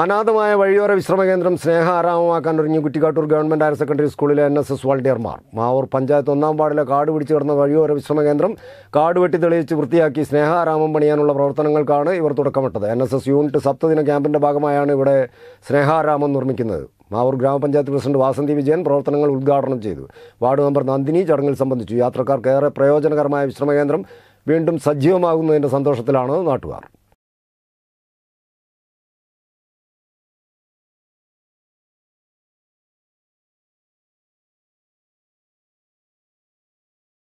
അനാഥമായ വഴിയോര കേന്ദ്രം സ്നേഹ ആരാമമാക്കാൻ ഒരുങ്ങി കുറ്റിക്കാട്ടൂർ ഗവൺമെൻറ് ഹയർ സെക്കൻഡറി സ്കൂളിലെ എൻ എസ് എസ് വാളണ്ടിയർമാർ മാവൂർ പഞ്ചായത്ത് ഒന്നാം വാർഡിലെ കാട് പിടിച്ചു കിടന്ന വഴിയോര കേന്ദ്രം കാട് വെട്ടി തെളിയിച്ച് വൃത്തിയാക്കി ആരാമം പണിയാനുള്ള പ്രവർത്തനങ്ങൾക്കാണ് ഇവർ തുടക്കമിട്ടത് എൻ എസ് എസ് യൂണിറ്റ് സപ്തദിന ക്യാമ്പിൻ്റെ ഭാഗമായാണ് ഇവിടെ ആരാമം നിർമ്മിക്കുന്നത് മാവൂർ ഗ്രാമപഞ്ചായത്ത് പ്രസിഡന്റ് വാസന്തി വിജയൻ പ്രവർത്തനങ്ങൾ ഉദ്ഘാടനം ചെയ്തു വാർഡ് മെമ്പർ നന്ദിനി ചടങ്ങിൽ സംബന്ധിച്ചു യാത്രക്കാർക്ക് ഏറെ പ്രയോജനകരമായ വിശ്രമകേന്ദ്രം വീണ്ടും സജീവമാകുന്നതിൻ്റെ സന്തോഷത്തിലാണ് നാട്ടുകാർ